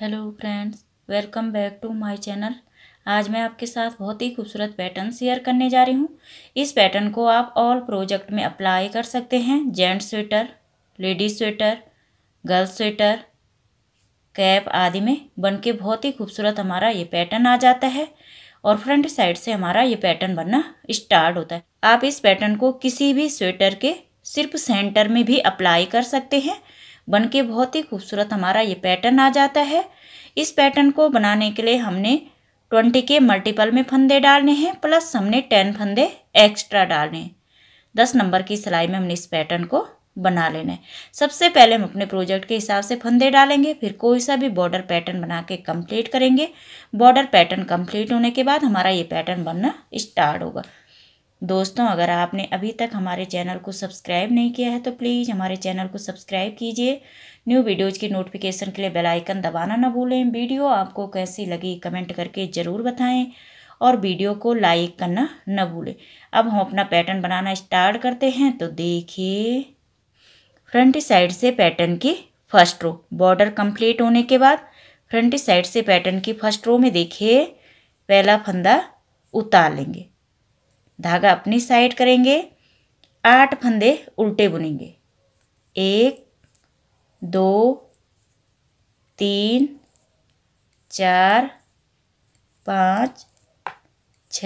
hello friends welcome back to my channel आज मैं आपके साथ बहुत ही खूबसूरत पैटर्न शेयर करने जा रही हूँ इस पैटर्न को आप ऑल प्रोजेक्ट में अप्लाई कर सकते हैं gents sweater ladies sweater girls sweater cap आदि में बन के बहुत ही खूबसूरत हमारा ये पैटर्न आ जाता है और फ्रंट साइड से हमारा ये पैटर्न बनना स्टार्ट होता है आप इस पैटर्न को किसी भी स्वेटर के सिर्फ सेंटर में भी अप्लाई कर सकते हैं बन के बहुत ही खूबसूरत हमारा ये पैटर्न आ जाता है इस पैटर्न को बनाने के लिए हमने ट्वेंटी के मल्टीपल में फंदे डालने हैं प्लस हमने टेन फंदे एक्स्ट्रा डालने हैं दस नंबर की सिलाई में हमने इस पैटर्न को बना लेना है सबसे पहले हम अपने प्रोजेक्ट के हिसाब से फंदे डालेंगे फिर कोई सा भी बॉर्डर पैटर्न बना के कंप्लीट करेंगे बॉर्डर पैटर्न कम्प्लीट होने के बाद हमारा ये पैटर्न बनना स्टार्ट होगा दोस्तों अगर आपने अभी तक हमारे चैनल को सब्सक्राइब नहीं किया है तो प्लीज़ हमारे चैनल को सब्सक्राइब कीजिए न्यू वीडियोज़ की नोटिफिकेशन के लिए बेल आइकन दबाना ना भूलें वीडियो आपको कैसी लगी कमेंट करके ज़रूर बताएं और वीडियो को लाइक करना न भूलें अब हम अपना पैटर्न बनाना स्टार्ट करते हैं तो देखिए फ्रंट साइड से पैटर्न की फर्स्ट रो बॉर्डर कंप्लीट होने के बाद फ्रंट साइड से पैटर्न की फर्स्ट रो में देखिए पहला फंदा उतार लेंगे धागा अपनी साइड करेंगे आठ फंदे उल्टे बुनेंगे एक दो तीन चार पाँच छ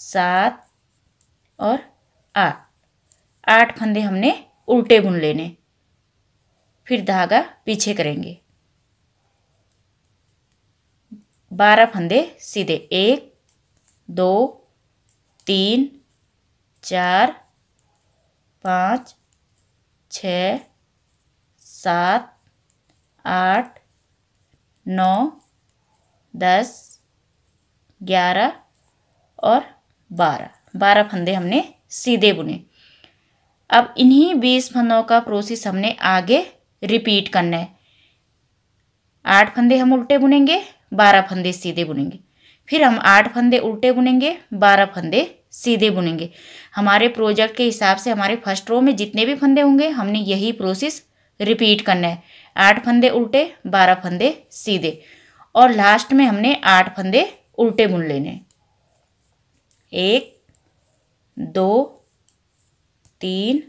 सात और आठ आठ फंदे हमने उल्टे बुन लेने फिर धागा पीछे करेंगे बारह फंदे सीधे एक दो तीन चार पाँच छः सात आठ नौ दस ग्यारह और बारह बारह फंदे हमने सीधे बुने अब इन्हीं बीस फंदों का प्रोसेस हमने आगे रिपीट करना है आठ फंदे हम उल्टे बुनेंगे बारह फंदे सीधे बुनेंगे फिर हम आठ फंदे उल्टे बुनेंगे बारह फंदे सीधे बुनेंगे हमारे प्रोजेक्ट के हिसाब से हमारे फर्स्ट रो में जितने भी फंदे होंगे हमने यही प्रोसेस रिपीट करना है आठ फंदे उल्टे बारह फंदे सीधे और लास्ट में हमने आठ फंदे उल्टे बुन लेने एक दो तीन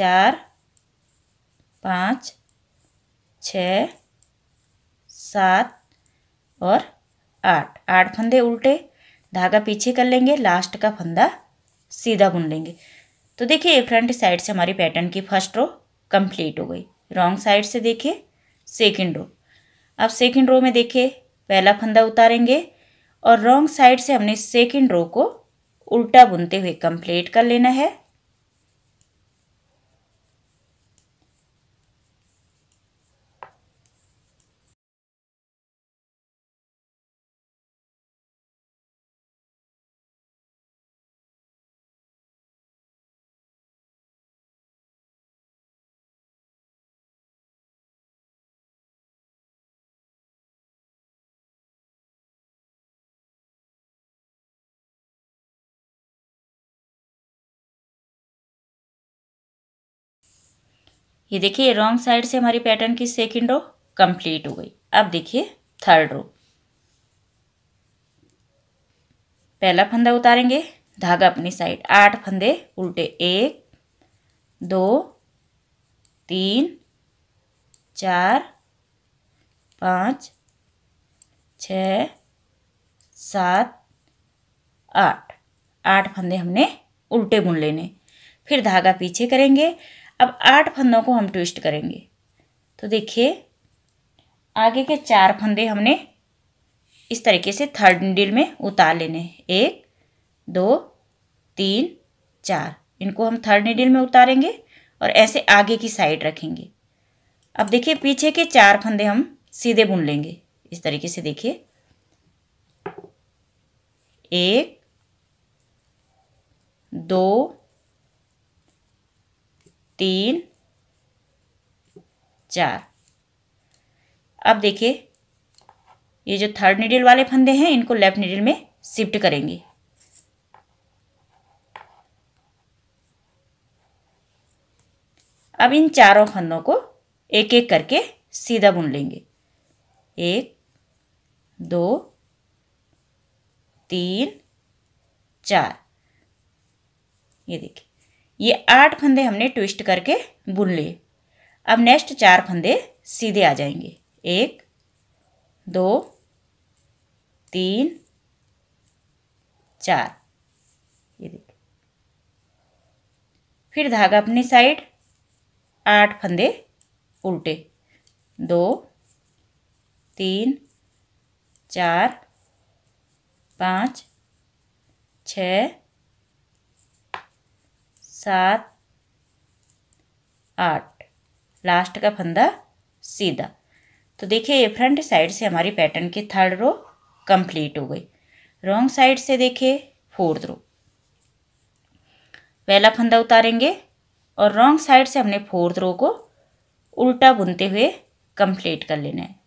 चार पाँच छ सात और आठ आठ फंदे उल्टे धागा पीछे कर लेंगे लास्ट का फंदा सीधा बुन लेंगे तो देखिए ये फ्रंट साइड से हमारी पैटर्न की फर्स्ट रो कंप्लीट हो गई रॉन्ग साइड से देखिए सेकंड रो अब सेकंड रो में देखिए पहला फंदा उतारेंगे और रॉन्ग साइड से हमने सेकंड रो को उल्टा बुनते हुए कंप्लीट कर लेना है ये देखिए रॉन्ग साइड से हमारी पैटर्न की सेकेंड रो कंप्लीट हो गई अब देखिए थर्ड रो पहला फंदा उतारेंगे धागा अपनी साइड आठ फंदे उल्टे एक दो तीन चार पाँच छ सात आठ आठ फंदे हमने उल्टे बुन लेने फिर धागा पीछे करेंगे अब आठ फंदों को हम ट्विस्ट करेंगे तो देखिए आगे के चार फंदे हमने इस तरीके से थर्ड नीडल में उतार लेने एक दो तीन चार इनको हम थर्ड नीडल में उतारेंगे और ऐसे आगे की साइड रखेंगे अब देखिए पीछे के चार फंदे हम सीधे बुन लेंगे इस तरीके से देखिए एक दो तीन चार अब देखिए ये जो थर्ड निडिल वाले फंदे हैं इनको लेफ्ट निडिल में शिफ्ट करेंगे अब इन चारों फंदों को एक एक करके सीधा बुन लेंगे एक दो तीन चार ये देखिए ये आठ फंदे हमने ट्विस्ट करके बुन लिए अब नेक्स्ट चार फंदे सीधे आ जाएंगे एक दो तीन चार ये देखिए फिर धागा अपनी साइड आठ फंदे उल्टे दो तीन चार पाँच छ सात आठ लास्ट का फंदा सीधा तो देखिए ये फ्रंट साइड से हमारी पैटर्न की थर्ड रो कंप्लीट हो गई रॉन्ग साइड से देखिए फोर्थ रो पहला फंदा उतारेंगे और रॉन्ग साइड से हमने फोर्थ रो को उल्टा बुनते हुए कंप्लीट कर लेना है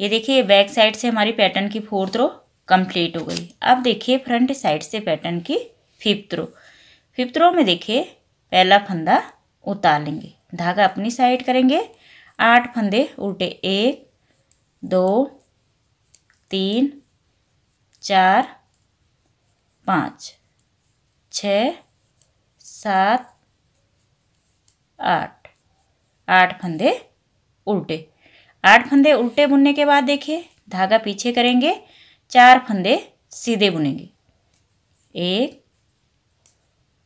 ये देखिए बैक साइड से हमारी पैटर्न की फोर्थ रो कंप्लीट हो गई अब देखिए फ्रंट साइड से पैटर्न की फिफ्थ रो फिफ्थ रो में देखिए पहला फंदा उतार लेंगे धागा अपनी साइड करेंगे आठ फंदे उल्टे एक दो तीन चार पाँच छ सात आठ आठ फंदे उल्टे आठ फंदे उल्टे बुनने के बाद देखिए धागा पीछे करेंगे चार फंदे सीधे बुनेंगे एक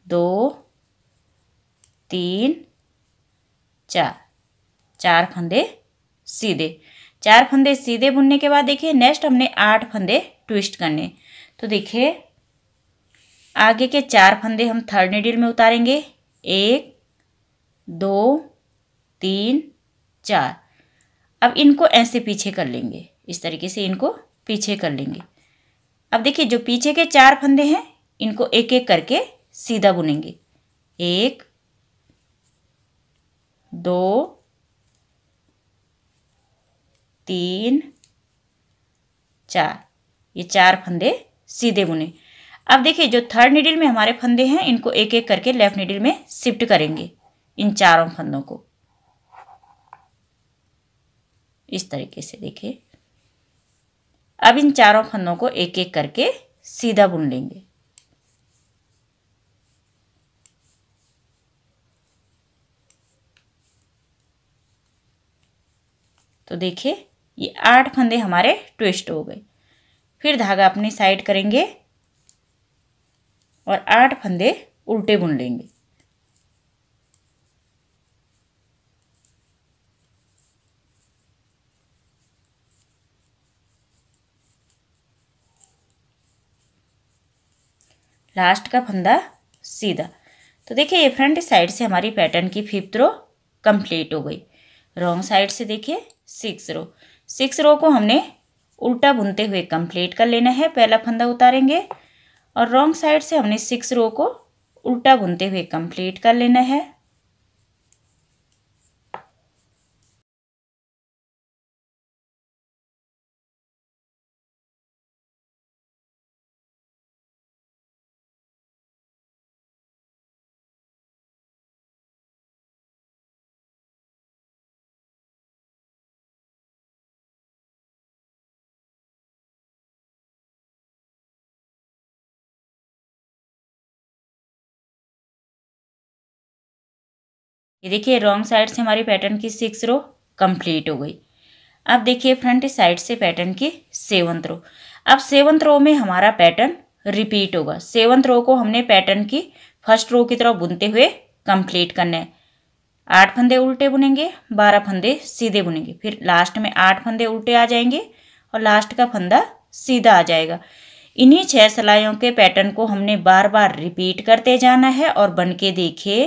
दो तीन चार चार फंदे सीधे चार फंदे सीधे बुनने के बाद देखिए नेक्स्ट हमने आठ फंदे ट्विस्ट करने तो देखिए आगे के चार फंदे हम थर्ड नीडिल में उतारेंगे एक दो तीन चार अब इनको ऐसे पीछे कर लेंगे इस तरीके से इनको पीछे कर लेंगे अब देखिए जो पीछे के चार फंदे हैं इनको एक एक करके सीधा बुनेंगे एक दो तीन चार ये चार फंदे सीधे बुने अब देखिए जो थर्ड नीडल में हमारे फंदे हैं इनको एक एक करके लेफ्ट नीडल में शिफ्ट करेंगे इन चारों फंदों को इस तरीके से देखिए अब इन चारों फंदों को एक एक करके सीधा बुन लेंगे तो देखिए ये आठ फंदे हमारे ट्विस्ट हो गए फिर धागा अपनी साइड करेंगे और आठ फंदे उल्टे बुन लेंगे लास्ट का फंदा सीधा तो देखिए ये फ्रंट साइड से हमारी पैटर्न की फिफ्थ रो कंप्लीट हो गई रॉन्ग साइड से देखिए सिक्स रो सिक्स रो को हमने उल्टा बुनते हुए कंप्लीट कर लेना है पहला फंदा उतारेंगे और रॉन्ग साइड से हमने सिक्स रो को उल्टा बुनते हुए कंप्लीट कर लेना है ये देखिए रॉन्ग साइड से हमारी पैटर्न की सिक्स रो कंप्लीट हो गई अब देखिए फ्रंट साइड से पैटर्न की सेवंथ रो अब सेवंथ रो में हमारा पैटर्न रिपीट होगा सेवंथ रो को हमने पैटर्न की फर्स्ट रो की तरह बुनते हुए कंप्लीट करना है आठ फंदे उल्टे बुनेंगे बारह फंदे सीधे बुनेंगे फिर लास्ट में आठ फंदे उल्टे आ जाएंगे और लास्ट का फंदा सीधा आ जाएगा इन्हीं छह सिलाइयों के पैटर्न को हमने बार बार रिपीट करते जाना है और बन के देखिए